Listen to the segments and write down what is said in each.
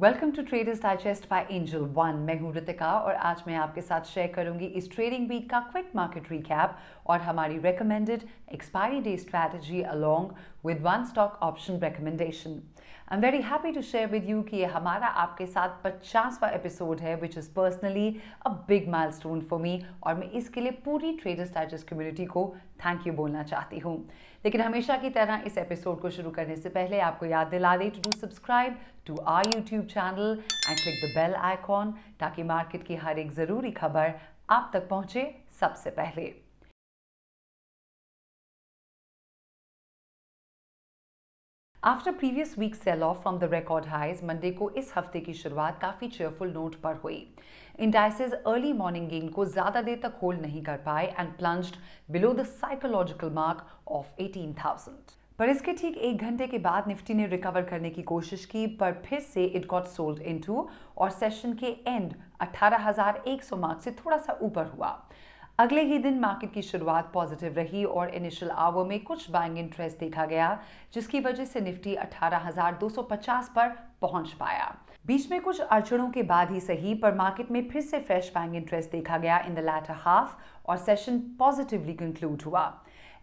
Welcome to traders digest by angel one मैं हूं ऋतिका और आज मैं आपके साथ शेयर करूंगी इस ट्रेडिंग वीक का क्विक मार्केट रिकैप और हमारी recommended expiry day strategy along with one stock option recommendation I am very happy to share with you कि ये हमारा आपके साथ पचासवा एपिसोड है which is personally a big stone for me और मैं इसके लिए पूरी ट्रेडर्स डाइजेस्ट कम्युनिटी को थैंक यू बोलना चाहती हूँ लेकिन हमेशा की तरह इस एपिसोड को शुरू करने से पहले आपको याद दिला दें to do subscribe to our YouTube YouTube channel and click the bell icon ताकि मार्केट की हर एक ज़रूरी खबर आप तक पहुंचे सबसे पहले after previous week sell off from the record highs Monday को इस हफ्ते की शुरुआत काफ़ी चेयरफुल नोट पर हुई इंडाइसिस अर्ली मॉर्निंग गेन को ज़्यादा देर तक होल्ड नहीं कर पाए and plunged below the psychological mark of 18,000। पर इसके ठीक एक घंटे के बाद निफ्टी ने रिकवर करने की कोशिश की पर फिर से इट गॉट सोल्ड इनटू और सेशन के एंड 18,100 मार्क से थोड़ा सा ऊपर हुआ अगले ही दिन मार्केट की शुरुआत पॉजिटिव रही और इनिशियल आवर में कुछ बाइंग इंटरेस्ट देखा गया जिसकी वजह से निफ्टी 18,250 पर पहुंच पाया बीच में कुछ अड़चनों के बाद ही सही पर मार्केट में फिर से फ्रेश बाइंग इंटरेस्ट देखा गया इन द लैटर हाफ और सेशन पॉजिटिवली कंक्लूड हुआ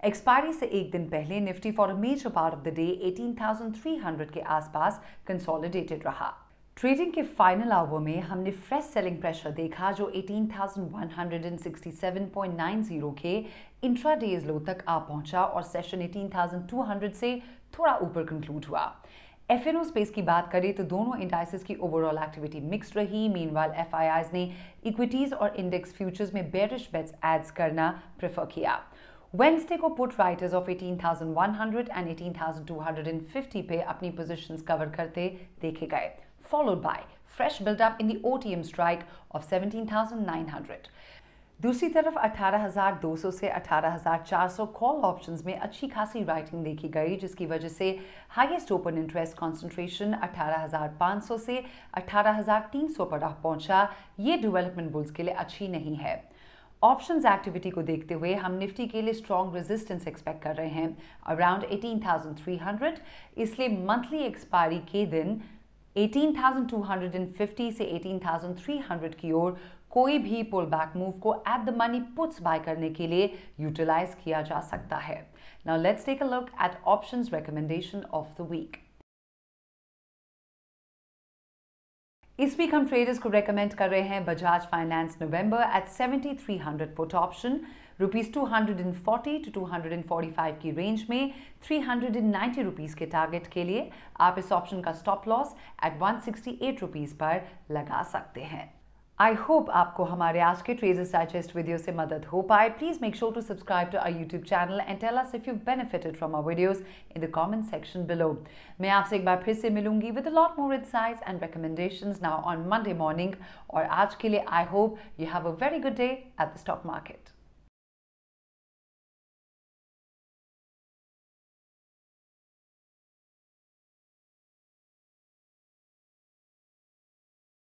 एक्सपायरी से एक दिन पहले Nifty for major part of the day 18,300 के आसपास कंसोलिडेटेड रहा ट्रेडिंग के फाइनल आवर में हमने फ्रेश सेलिंग प्रेशर देखा जो 18,167.90 के इंट्रा डेज लो तक आ पहुंचा और सेशन 18,200 से थोड़ा ऊपर कंक्लूड हुआ एफ एन स्पेस की बात करें तो दोनों इंडाइसिस की ओवरऑल एक्टिविटी मिक्स रही मीन वाल एफ ने इक्विटीज़ और इंडेक्स फ्यूचर्स में बेरिश बेट्स एड्स करना प्रेफर किया वेंसडे को पुट राइटर्स ऑफ 18,100 एंड 18,250 पे अपनी पोजीशंस कवर करते देखे गए followed by fresh buildup in the OTM strike of 17,900 दूसरी तरफ 18,200 से 18,400 कॉल ऑप्शंस में अच्छी खासी राइटिंग देखी गई जिसकी वजह से हाईएस्ट ओपन इंटरेस्ट कंसंट्रेशन 18,500 से 18,300 पर पहुंचा ये डेवलपमेंट बुल्स के लिए अच्छी नहीं है ऑप्शंस एक्टिविटी को देखते हुए हम निफ्टी के लिए स्ट्रॉन्ग रेजिस्टेंस एक्सपेक्ट कर रहे हैं अराउंड 18,300 इसलिए मंथली एक्सपायरी के दिन 18,250 से 18,300 की ओर कोई भी पुल बैक मूव को at the money puts buy करने के लिए यूटिलाइज किया जा सकता है now let's take a look at options recommendation of the week इस वीक हम ट्रेडर्स को रेकमेंड कर रहे हैं Bajaj finance November at 7300 put option rupees two hundred and forty to two hundred and forty five की रेंज में three hundred and ninety rupees के target के लिए आप इस ऑप्शन का stop loss at one sixty eight rupees पर लगा सकते हैं आई होप आपको हमारे आज के ट्रेजर साइजेस्ट वीडियो से मदद हो पाए please make sure to subscribe to our YouTube channel and tell us if you benefited from our videos in the comment section below मैं आपसे एक बार फिर से मिलूंगी with a lot more insights and recommendations now on Monday morning और आज के लिए I hope you have a very good day at the stock market